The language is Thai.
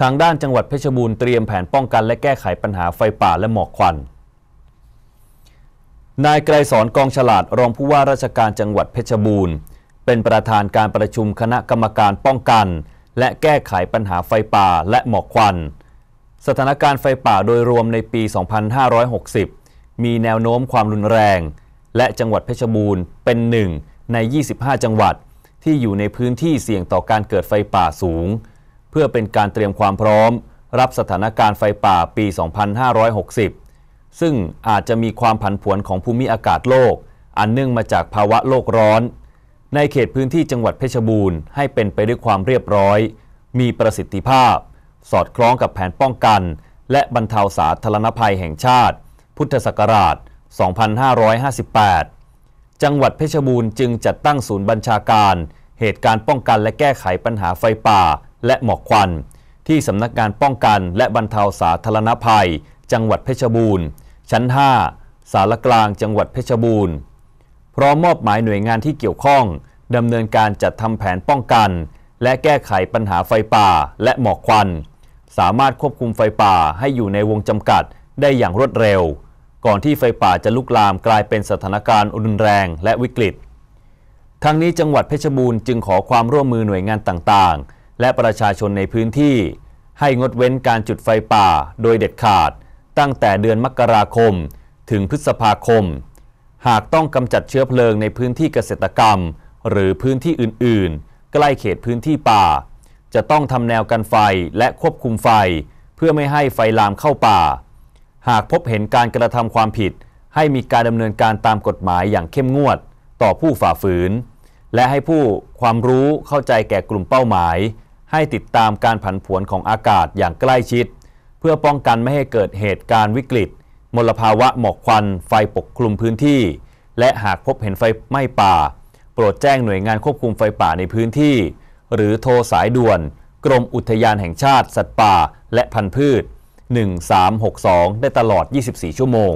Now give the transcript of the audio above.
ทางด้านจังหวัดเพชรบูรณ์เตรียมแผนป้องกันและแก้ไขปัญหาไฟป่าและหมอกควัน นายไกรสอนกองฉลาดรองผู้ว่าราชการจังหวัดเพชรบูรณ์ เป็นประธานการประชุมคณะกรรมการป้องกัน และแก้ไขปัญหาไฟป่าและหมอกควัน สถานการณ์ไฟป่าโดยรวมในปี 2560 มีแนวโน้มความรุนแรง และจังหวัดเพชรบูรณ์เป็นหนึ่งใน 25 จังหวัด ที่อยู่ในพื้นที่เสี่ยงต่อการเกิดไฟป่าสูงพื่อเป็นการเตรียมความพร้อม รับสถานการณ์ไฟป่าปี 2560 ซึ่งอาจจะมีความผันผวนของภูมิอากาศโลก อันเนื่องมาจากภาวะโลกร้อน ในเขตพื้นที่จังหวัดเพชรบูรณ์ให้เป็นไปด้วยความเรียบร้อย มีประสิทธิภาพ สอดคล้องกับแผนป้องกัน และบรรเทาสาธารณภัยแห่งชาติ พุทธศักราช 2558 จังหวัดเพชรบูรณ์จึงจัดตั้งศูนย์บัญชาการ เหตุการณ์ป้องกันและแก้ไขปัญหาไฟป่าและหมอกควันที่สำนักงานป้องกัน และบรรเทาสาธารณภัย จังหวัดเพชรบูรณ์ ชั้น5สารกลางจังหวัดเพชรบูรณ์พร้อมมอบหมายหน่วยงานที่เกี่ยวข้องดำเนินการจัดทำแผนป้องกัน และแก้ไขปัญหาไฟป่าและหมอกควัน สามารถควบคุมไฟป่าให้อยู่ในวงจำกัดได้อย่างรวดเร็ว ก่อนที่ไฟป่าจะลุกลามกลายเป็นสถานการณ์อุนแรงและวิกฤต ทั้งนี้จังหวัดเพชรบูรณ์จึงขอความร่วมมือหน่วยงานต่างและประชาชนในพื้นที่ ให้งดเว้นการจุดไฟป่าโดยเด็ดขาด ตั้งแต่เดือนมกราคม ถึงพฤษภาคม หากต้องกำจัดเชื้อเพลิงในพื้นที่เกษตรกรรม หรือพื้นที่อื่น ๆ ใกล้เขตพื้นที่ป่า จะต้องทำแนวกันไฟและควบคุมไฟ เพื่อไม่ให้ไฟลามเข้าป่า หากพบเห็นการกระทำความผิด ให้มีการดำเนินการตามกฎหมายอย่างเข้มงวด ต่อผู้ฝ่าฝืน และให้ผู้ความรู้เข้าใจแก่กลุ่มเป้าหมายให้ติดตามการผันผวนของอากาศอย่างใกล้ชิด เพื่อป้องกันไม่ให้เกิดเหตุการณ์วิกฤต มลภาวะหมอกควันไฟปกคลุมพื้นที่ และหากพบเห็นไฟไหม้ป่า โปรดแจ้งหน่วยงานควบคุมไฟป่าในพื้นที่ หรือโทรสายด่วน กรมอุทยานแห่งชาติสัตว์ป่าและพันธุ์พืช 1362 ได้ตลอด 24 ชั่วโมง